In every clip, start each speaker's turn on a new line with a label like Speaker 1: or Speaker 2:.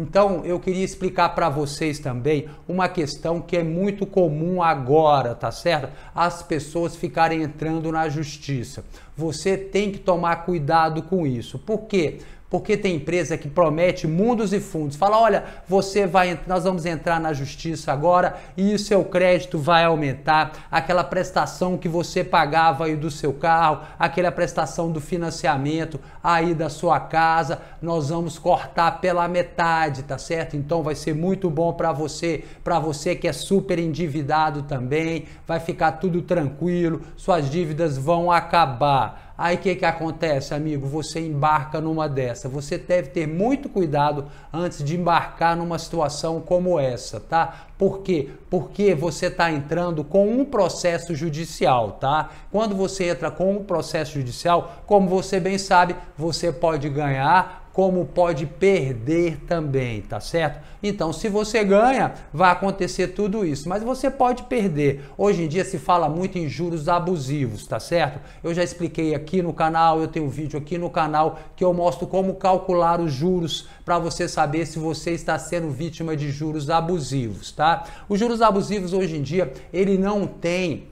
Speaker 1: Então, eu queria explicar para vocês também uma questão que é muito comum agora, tá certo? As pessoas ficarem entrando na justiça. Você tem que tomar cuidado com isso. Por quê? Porque tem empresa que promete mundos e fundos. Fala, olha, você vai, nós vamos entrar na justiça agora e o seu crédito vai aumentar. Aquela prestação que você pagava aí do seu carro, aquela prestação do financiamento aí da sua casa, nós vamos cortar pela metade, tá certo? Então vai ser muito bom para você, para você que é super endividado também, vai ficar tudo tranquilo, suas dívidas vão acabar. Aí o que, que acontece, amigo? Você embarca numa dessa. Você deve ter muito cuidado antes de embarcar numa situação como essa, tá? Por quê? Porque você está entrando com um processo judicial, tá? Quando você entra com um processo judicial, como você bem sabe, você pode ganhar, como pode perder também, tá certo? Então, se você ganha, vai acontecer tudo isso, mas você pode perder. Hoje em dia se fala muito em juros abusivos, tá certo? Eu já expliquei aqui no canal, eu tenho um vídeo aqui no canal que eu mostro como calcular os juros para você saber se você está sendo vítima de juros abusivos, tá? Os juros abusivos hoje em dia, ele não tem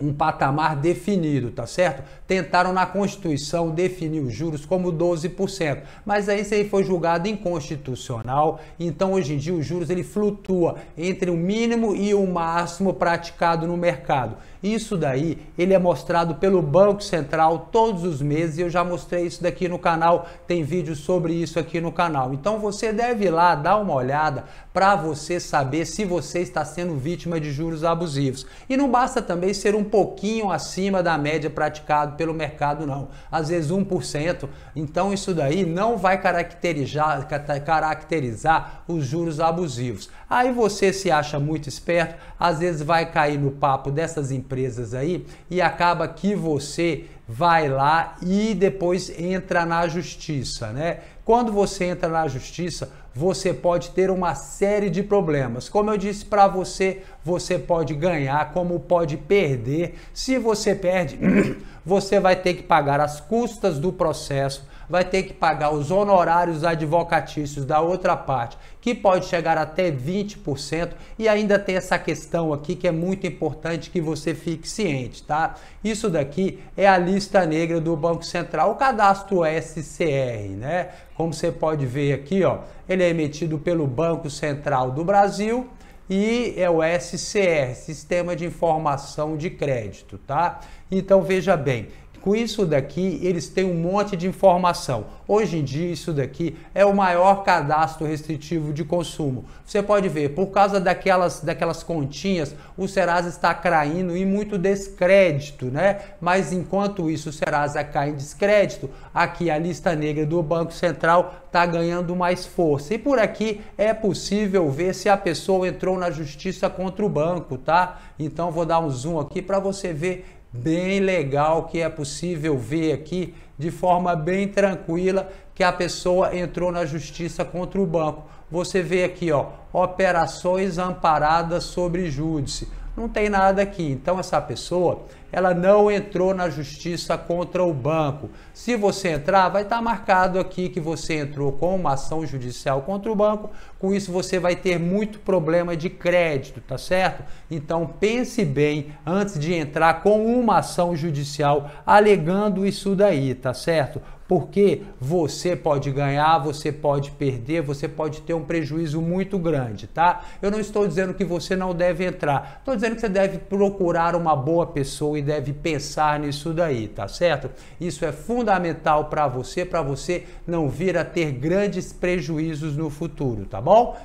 Speaker 1: um patamar definido, tá certo? Tentaram na Constituição definir os juros como 12%, mas aí isso aí foi julgado inconstitucional, então hoje em dia os juros ele flutua entre o mínimo e o máximo praticado no mercado. Isso daí, ele é mostrado pelo Banco Central todos os meses, e eu já mostrei isso daqui no canal, tem vídeo sobre isso aqui no canal. Então você deve ir lá dar uma olhada para você saber se você está sendo vítima de juros abusivos. E não basta também ser um pouquinho acima da média praticada pelo mercado, não. Às vezes 1%. Então isso daí não vai caracterizar, caracterizar os juros abusivos. Aí você se acha muito esperto, às vezes vai cair no papo dessas empresas aí e acaba que você vai lá e depois entra na justiça, né? Quando você entra na justiça, você pode ter uma série de problemas. Como eu disse para você, você pode ganhar, como pode perder. Se você perde, você vai ter que pagar as custas do processo, vai ter que pagar os honorários advocatícios da outra parte, que pode chegar até 20%, e ainda tem essa questão aqui que é muito importante que você fique ciente, tá? Isso daqui é a lista negra do Banco Central, o cadastro SCR, né? Como você pode ver aqui, ó, ele é emitido pelo Banco Central do Brasil, e é o SCR, Sistema de Informação de Crédito, tá? Então veja bem, com isso daqui, eles têm um monte de informação. Hoje em dia, isso daqui é o maior cadastro restritivo de consumo. Você pode ver, por causa daquelas, daquelas continhas, o Serasa está caindo em muito descrédito, né? Mas enquanto isso, o Serasa cai em descrédito, aqui a lista negra do Banco Central está ganhando mais força. E por aqui é possível ver se a pessoa entrou na justiça contra o banco, tá? Então vou dar um zoom aqui para você ver bem legal que é possível ver aqui de forma bem tranquila que a pessoa entrou na justiça contra o banco. Você vê aqui, ó, operações amparadas sobre júdice não tem nada aqui. Então essa pessoa, ela não entrou na justiça contra o banco. Se você entrar, vai estar tá marcado aqui que você entrou com uma ação judicial contra o banco. Com isso você vai ter muito problema de crédito, tá certo? Então pense bem antes de entrar com uma ação judicial alegando isso daí, tá certo? Porque você pode ganhar, você pode perder, você pode ter um prejuízo muito grande, tá? Eu não estou dizendo que você não deve entrar. Estou dizendo que você deve procurar uma boa pessoa e deve pensar nisso daí, tá certo? Isso é fundamental para você, para você não vir a ter grandes prejuízos no futuro, tá bom?